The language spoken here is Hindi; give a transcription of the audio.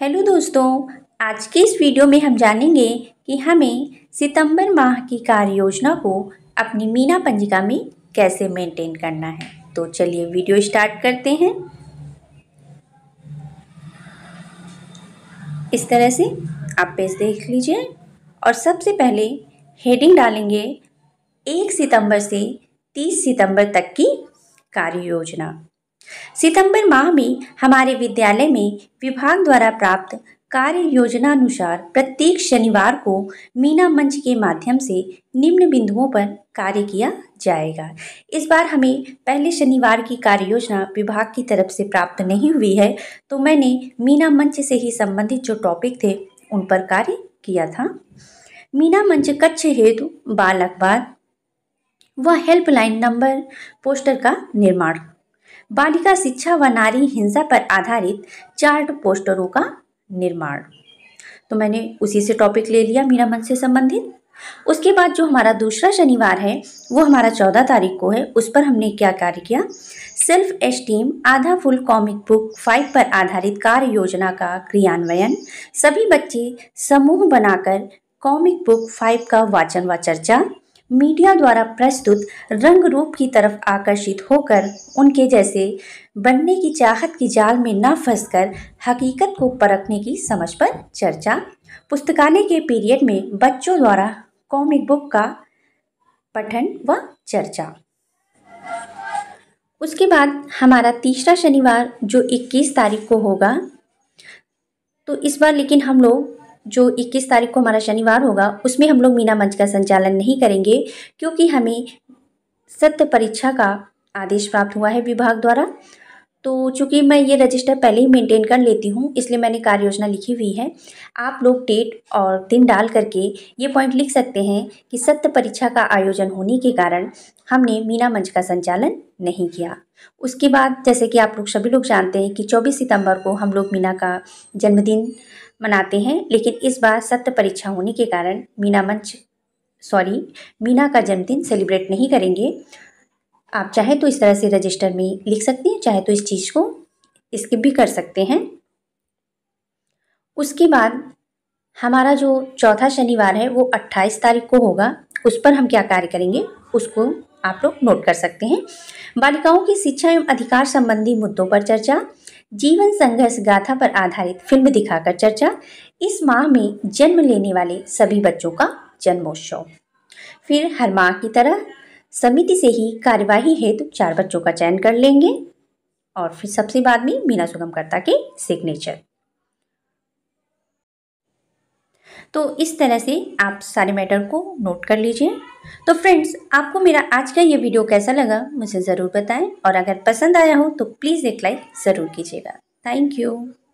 हेलो दोस्तों आज की इस वीडियो में हम जानेंगे कि हमें सितंबर माह की कार्य योजना को अपनी मीना पंजिका में कैसे मेंटेन करना है तो चलिए वीडियो स्टार्ट करते हैं इस तरह से आप पेज देख लीजिए और सबसे पहले हेडिंग डालेंगे एक सितंबर से तीस सितंबर तक की कार्य योजना सितंबर माह में हमारे विद्यालय में विभाग द्वारा प्राप्त कार्य योजना अनुसार प्रत्येक शनिवार को मीना मंच के माध्यम से निम्न बिंदुओं पर कार्य किया जाएगा इस बार हमें पहले शनिवार की कार्य योजना विभाग की तरफ से प्राप्त नहीं हुई है तो मैंने मीना मंच से ही संबंधित जो टॉपिक थे उन पर कार्य किया था मीना मंच कच्छ हेतु बाल अखबार व हेल्पलाइन नंबर पोस्टर का निर्माण बालिका शिक्षा व नारी हिंसा पर आधारित चार्ट पोस्टरों का निर्माण तो मैंने उसी से टॉपिक ले लिया मीरा मन से संबंधित उसके बाद जो हमारा दूसरा शनिवार है वो हमारा चौदह तारीख को है उस पर हमने क्या कार्य किया सेल्फ एस्टीम आधा फुल कॉमिक बुक फाइव पर आधारित कार्य योजना का क्रियान्वयन सभी बच्चे समूह बनाकर कॉमिक बुक फाइव का वाचन व वा चर्चा मीडिया द्वारा प्रस्तुत रंग रूप की तरफ आकर्षित होकर उनके जैसे बनने की चाहत की जाल में न फंसकर हकीकत को परखने की समझ पर चर्चा पुस्तकालय के पीरियड में बच्चों द्वारा कॉमिक बुक का पठन व चर्चा उसके बाद हमारा तीसरा शनिवार जो 21 तारीख को होगा तो इस बार लेकिन हम लोग जो 21 तारीख को हमारा शनिवार होगा उसमें हम लोग मीना मंच का संचालन नहीं करेंगे क्योंकि हमें सत्य परीक्षा का आदेश प्राप्त हुआ है विभाग द्वारा तो चूँकि मैं ये रजिस्टर पहले ही मेंटेन कर लेती हूँ इसलिए मैंने कार्य योजना लिखी हुई है आप लोग डेट और दिन डाल करके ये पॉइंट लिख सकते हैं कि सत्य परीक्षा का आयोजन होने के कारण हमने मीना मंच का संचालन नहीं किया उसके बाद जैसे कि आप लोग सभी लोग जानते हैं कि 24 सितंबर को हम लोग मीना का जन्मदिन मनाते हैं लेकिन इस बार सत्य परीक्षा होने के कारण मीना मंच सॉरी मीना का जन्मदिन सेलिब्रेट नहीं करेंगे आप चाहे तो इस तरह से रजिस्टर में लिख सकते हैं चाहे तो इस चीज़ को स्किप भी कर सकते हैं उसके बाद हमारा जो चौथा शनिवार है वो 28 तारीख को होगा उस पर हम क्या कार्य करेंगे उसको आप लोग नोट कर सकते हैं बालिकाओं की शिक्षा एवं अधिकार संबंधी मुद्दों पर चर्चा जीवन संघर्ष गाथा पर आधारित फिल्म दिखाकर चर्चा इस माह में जन्म लेने वाले सभी बच्चों का जन्मोत्सव फिर हर माह की तरह समिति से ही कार्यवाही हेतु तो चार बच्चों का चयन कर लेंगे और फिर सबसे बाद में मीना सुगमकर्ता के सिग्नेचर तो इस तरह से आप सारे मैटर को नोट कर लीजिए तो फ्रेंड्स आपको मेरा आज का ये वीडियो कैसा लगा मुझे ज़रूर बताएं और अगर पसंद आया हो तो प्लीज़ एक लाइक ज़रूर कीजिएगा थैंक यू